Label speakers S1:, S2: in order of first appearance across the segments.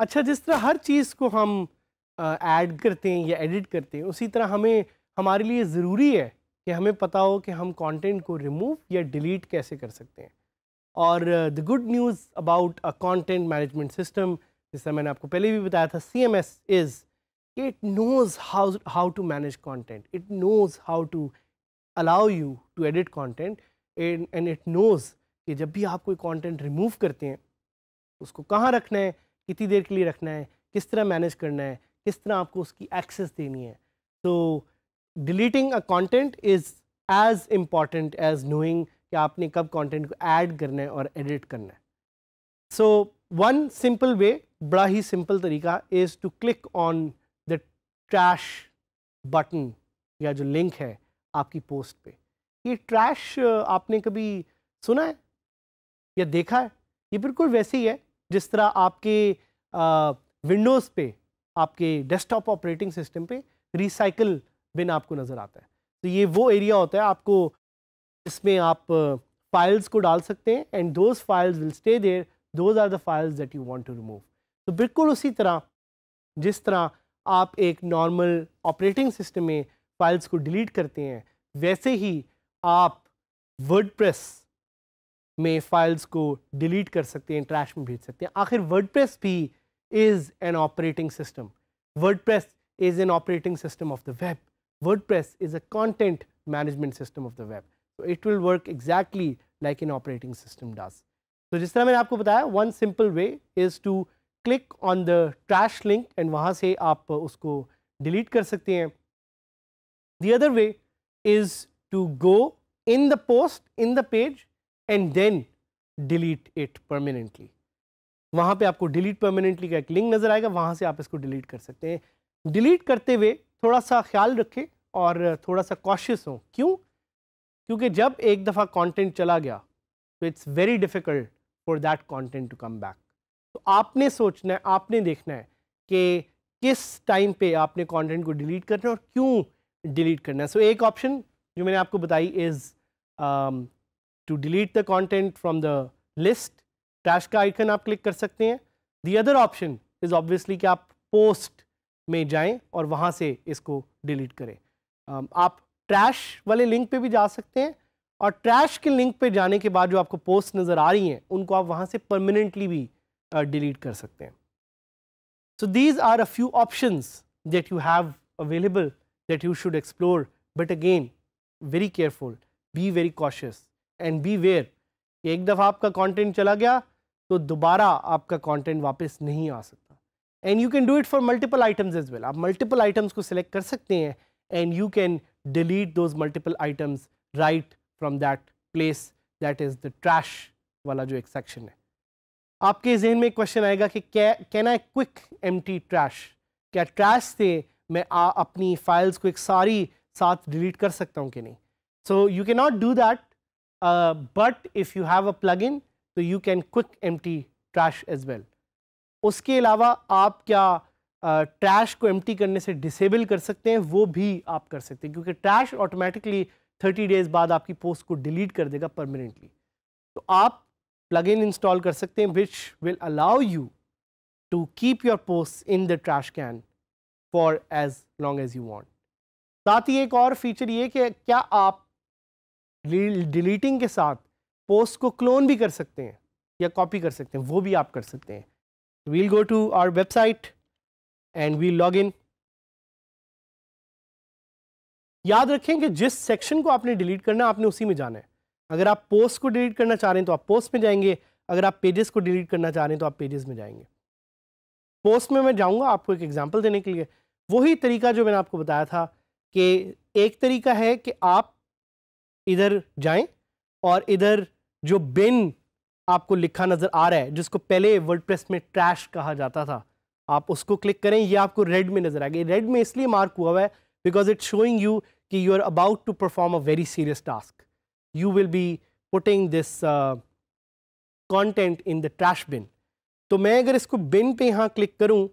S1: अच्छा जिस तरह हर चीज़ को हम ऐड करते हैं या एडिट करते हैं उसी तरह हमें हमारे लिए ज़रूरी है कि हमें पता हो कि हम कंटेंट को रिमूव या डिलीट कैसे कर सकते हैं और the good news about a content management system जिसका मैंने आपको पहले भी बताया था C M S is it knows how how to manage content it knows how to allow you to edit content and it knows कि जब भी आप कोई कॉन्टेंट रिमूव करते हैं उसको कहाँ रखना है कितनी देर के लिए रखना है किस तरह मैनेज करना है किस तरह आपको उसकी एक्सेस देनी है तो so, deleting a content is as important as knowing आपने कब कॉन्टेंट को ऐड करना है और एडिट करना है सो वन सिंपल वे बड़ा ही सिंपल तरीका is to click on the trash button या जो लिंक है आपकी पोस्ट पे ये ट्रैश आपने कभी सुना है या देखा है ये बिल्कुल वैसे ही है जिस तरह आपके विंडोज़ पे आपके डेस्कटॉप ऑपरेटिंग सिस्टम पे रिसाइकल बिन आपको नज़र आता है तो ये वो एरिया होता है आपको इसमें आप फाइल्स को डाल सकते हैं and those files will stay there those are the files that you want to remove तो बिल्कुल उसी तरह जिस तरह आप एक नॉर्मल ऑपरेटिंग सिस्टम में फाइल्स को डिलीट करते हैं वैसे ही आप वर्ड में फाइल्स को डिलीट कर सकते हैं ट्रैश में भेज सकते हैं आखिर वर्ड भी is an operating system word is an operating system of the web WordPress is a content management system of the web. So it will work exactly like an operating system does. तो जिस तरह मैंने आपको बताया one simple way is to click on the the link and and से आप उसको delete कर सकते हैं other way way is to go in the post in the page and then delete it permanently वहाँ पे आपको डिलीट परमानेंटली का एक लिंक नज़र आएगा वहाँ से आप इसको डिलीट कर सकते हैं डिलीट करते हुए थोड़ा सा ख्याल रखें और थोड़ा सा कॉशियस हों क्यों क्योंकि जब एक दफ़ा कंटेंट चला गया तो it's very difficult for that content to come back तो आपने सोचना है आपने देखना है कि किस टाइम पे आपने कंटेंट को डिलीट करना है और क्यों डिलीट करना है सो so, एक ऑप्शन जो मैंने आपको बताई is to delete the content from the list trash का आइकन आप क्लिक कर सकते हैं the other option is obviously कि आप पोस्ट में जाएं और वहाँ से इसको डिलीट करें आप ट्रैश वाले लिंक पे भी जा सकते हैं और ट्रैश के लिंक पे जाने के बाद जो आपको पोस्ट नज़र आ रही हैं उनको आप वहाँ से परमानेंटली भी डिलीट कर सकते हैं so these are a few options you have available that you should explore but again very careful be very cautious and be aware एक दफ़ा आपका कॉन्टेंट चला गया तो दोबारा आपका कंटेंट वापस नहीं आ सकता and you can do it for multiple items as well आप मल्टीपल आइटम्स को सिलेक्ट कर सकते हैं and you can delete those multiple items right from that place that is the trash वाला जो एक सेक्शन है आपके जहन में एक क्वेश्चन आएगा कि can I quick empty trash क्या ट्रैश से मैं आ, अपनी फाइल्स को एक सारी साथ डिलीट कर सकता हूँ कि नहीं so you can not do that but if you have a plugin तो you can quick empty trash as well उसके अलावा आप क्या ट्रैश को एम करने से डिसेबल कर सकते हैं वो भी आप कर सकते हैं क्योंकि ट्रैश ऑटोमेटिकली थर्टी डेज़ बाद आपकी पोस्ट को डिलीट कर देगा परमानेंटली तो आप प्लग इन इंस्टॉल कर सकते हैं which will allow you to keep your post in the trash can for as long as you want साथ ही एक और फीचर ये कि क्या आप डिलीटिंग के साथ पोस्ट को क्लोन भी कर सकते हैं या कॉपी कर सकते हैं वो भी आप कर सकते हैं we will go to our website and we log in याद रखें कि जिस सेक्शन को आपने डिलीट करना है आपने उसी में जाना है अगर आप पोस्ट को डिलीट करना चाह रहे हैं तो आप पोस्ट में जाएंगे अगर आप पेजेस को डिलीट करना चाह रहे हैं तो आप पेजेस में जाएंगे पोस्ट में मैं जाऊंगा आपको एक एग्जांपल देने के लिए वही तरीका जो मैंने आपको बताया था कि एक तरीका है कि आप इधर जाए और इधर जो बिन आपको लिखा नज़र आ रहा है जिसको पहले वर्ल्ड में ट्रैश कहा जाता था आप उसको क्लिक करें ये आपको रेड में नज़र आएगा रेड में इसलिए मार्क हुआ हुआ है बिकॉज इट शोइंग यू कि you are about to perform a very serious task you will be putting this content in the trash bin तो मैं अगर इसको बिन पे यहां क्लिक करूं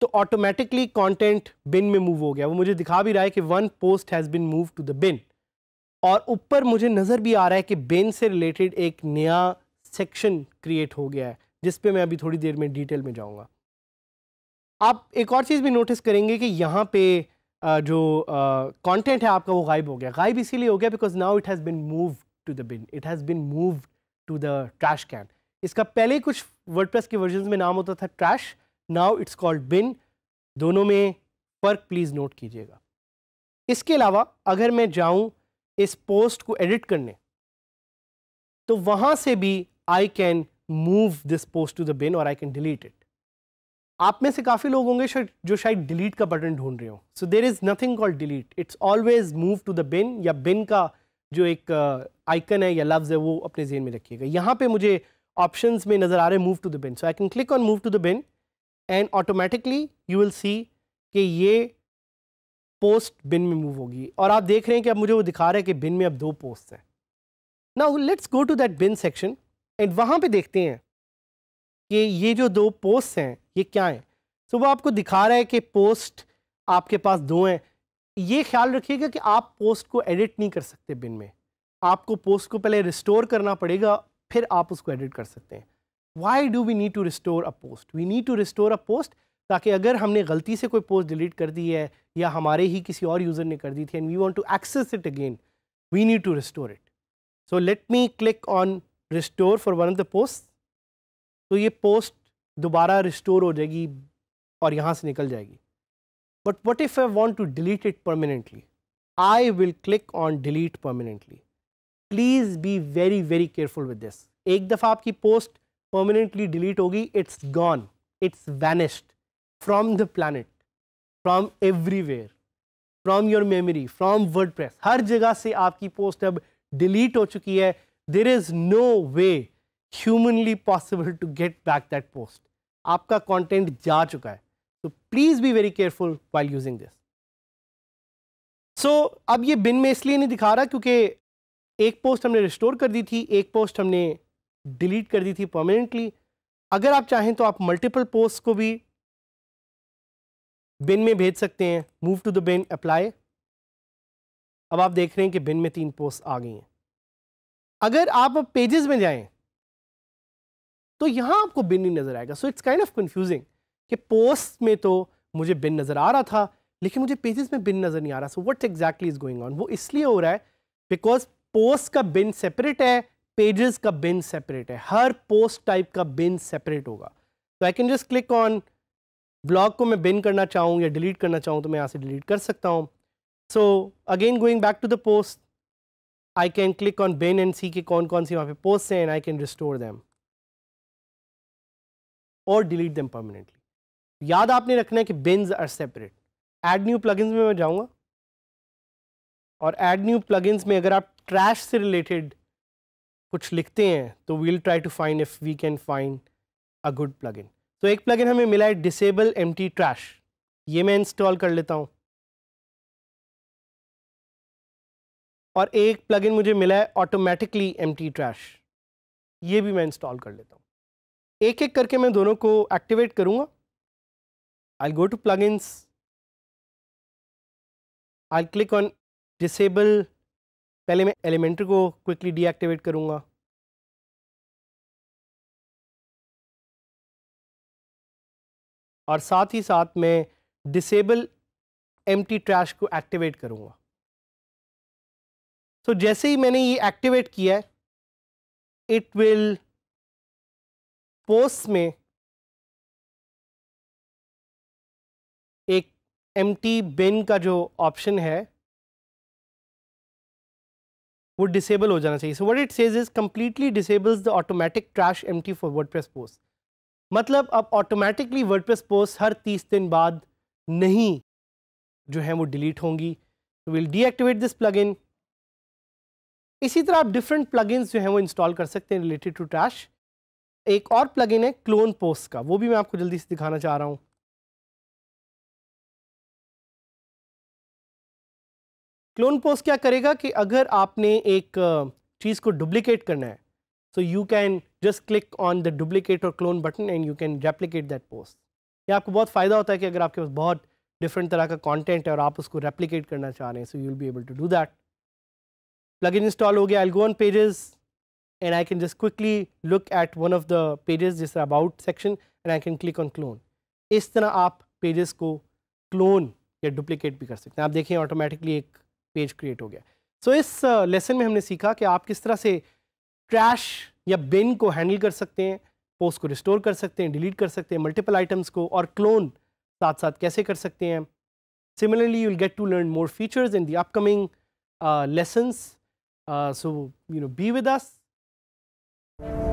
S1: तो ऑटोमेटिकली कंटेंट बिन में मूव हो गया वो मुझे दिखा भी रहा है कि one post has been move to the bin और ऊपर मुझे नज़र भी आ रहा है कि बेन से रिलेटेड एक नया सेक्शन क्रिएट हो गया है जिस पे मैं अभी थोड़ी देर में डिटेल में जाऊंगा आप एक और चीज़ भी नोटिस करेंगे कि यहाँ पे जो कंटेंट है आपका वो गायब हो गया गायब इसीलिए हो गया because now it has been move to the bin it has been move to the trash can इसका पहले कुछ वर्डप्रेस के वर्जन में नाम होता था trash now it's called bin दोनों में फ़र्क प्लीज़ नोट कीजिएगा इसके अलावा अगर मैं जाऊँ इस पोस्ट को एडिट करने तो वहां से भी I can move this post to the bin और आई कैन डिलीट इट आप में से काफ़ी लोग होंगे जो शायद डिलीट का बटन ढूंढ रहे हो so there is nothing called delete it's always move to the bin या बिन का जो एक आइकन uh, है या लफ्ज़ है वो अपने जेन में रखिएगा यहाँ पे मुझे ऑप्शन में नज़र आ रहे move to the bin so I can click on move to the bin and automatically you will see कि ये पोस्ट बिन में मूव होगी और आप देख रहे हैं कि अब मुझे वो दिखा रहा है कि बिन में अब दो पोस्ट हैं ना let's go to that bin section and वहाँ पे देखते हैं कि ये जो दो पोस्ट हैं ये क्या हैं सो so, वो आपको दिखा रहा है कि पोस्ट आपके पास दो हैं ये ख्याल रखिएगा कि आप पोस्ट को एडिट नहीं कर सकते बिन में आपको पोस्ट को पहले रिस्टोर करना पड़ेगा फिर आप उसको एडिट कर सकते हैं why do we need to restore a post we need to restore a post ताकि अगर हमने गलती से कोई पोस्ट डिलीट कर दी है या हमारे ही किसी और यूज़र ने कर दी थी and we want to access it again we need to restore it so let me click on restore for one of the post तो ये पोस्ट दोबारा रिस्टोर हो जाएगी और यहाँ से निकल जाएगी but what if I want to delete it permanently I will click on delete permanently please be very very careful with this एक दफ़ा आपकी पोस्ट परमानेंटली डिलीट होगी it's gone it's vanished from the planet from everywhere from your memory from press हर जगह से आपकी post अब delete हो चुकी है there is no way humanly possible to get back that post आपका कॉन्टेंट जा चुका है तो please be very careful while using this सो अब ये बिन में इसलिए नहीं दिखा रहा क्योंकि एक पोस्ट हमने रिस्टोर कर दी थी एक पोस्ट हमने डिलीट कर दी थी परमानेंटली अगर आप चाहें तो आप मल्टीपल पोस्ट को भी बिन में भेज सकते हैं move to the bin apply अब आप देख रहे हैं कि बिन में तीन पोस्ट आ गई हैं अगर आप अब पेजेस में जाएं तो यहां आपको बिन नहीं नज़र आएगा so it's kind of confusing कि पोस्ट में तो मुझे बिन नज़र आ रहा था लेकिन मुझे पेजेस में बिन नज़र नहीं आ रहा so what exactly is going on वो इसलिए हो रहा है बिकॉज पोस्ट का बिन सेपरेट है पेजेस का बिन सेपरेट है हर पोस्ट टाइप का बिन सेपरेट होगा तो I can just click on blog को मैं बिन करना चाहूँ या डिलीट करना चाहूँ तो मैं यहाँ से डिलीट कर सकता हूँ so again going back to the post I can click on bin and see के कौन कौन सी वहाँ पे पोस्ट हैं and I can restore them और डिलीट दैम परमानेंटली याद आपने रखना है कि bins are separate add new plug में मैं जाऊँगा और एड न्यू प्लग में अगर आप ट्रैश से रिलेटेड कुछ लिखते हैं तो will try to find if we can find a good in तो एक प्लगइन हमें मिला है डिसेबल एम ट्रैश ये मैं इंस्टॉल कर लेता हूँ और एक प्लगइन मुझे मिला है ऑटोमेटिकली एम ट्रैश ये भी मैं इंस्टॉल कर लेता हूँ एक एक करके मैं दोनों को एक्टिवेट करूँगा I go to plug I click on disable पहले मैं एलिमेंटर को क्विकली डीएक्टिवेट करूँगा और साथ ही साथ मैं डिसेबल एम ट्रैश को एक्टिवेट करूँगा सो so, जैसे ही मैंने ये एक्टिवेट किया है इट विल पोस्ट में एक एम बिन का जो ऑप्शन है वो डिसेबल हो जाना चाहिए so what it says is completely disables the automatic trash M for WordPress post मतलब अब ऑटोमेटिकली वर्डप्रेस पोस्ट हर तीस दिन बाद नहीं जो है वो डिलीट होंगी विल डीएक्टिवेट दिस प्लगइन इसी तरह आप डिफरेंट प्लगइन्स जो हैं वो इंस्टॉल कर सकते हैं रिलेटेड टू टैश एक और प्लगइन है क्लोन पोस्ट का वो भी मैं आपको जल्दी से दिखाना चाह रहा हूँ क्लोन पोस्ट क्या करेगा कि अगर आपने एक चीज़ को डुप्लीकेट करना है So you can just click on the duplicate or clone button and you can replicate that post. ये आपको बहुत फ़ायदा होता है कि अगर आपके पास बहुत different तरह का content है और आप उसको replicate करना चाह रहे हैं so you will be able to do that. Plugin install install हो गया I go on pages and I can just quickly look at one of the pages जिस about section and I can click on clone. इस तरह आप pages को clone या duplicate भी कर सकते हैं आप देखें automatically एक page create हो गया सो so, इस लेसन में हमने सीखा कि आप किस तरह से ट्रैश या बिन को हैंडल कर सकते हैं पोस्ट को रिस्टोर कर सकते हैं डिलीट कर सकते हैं मल्टीपल आइटम्स को और क्लोन साथ साथ कैसे कर सकते हैं similarly you'll get to learn more features in the upcoming lessons so you know be with us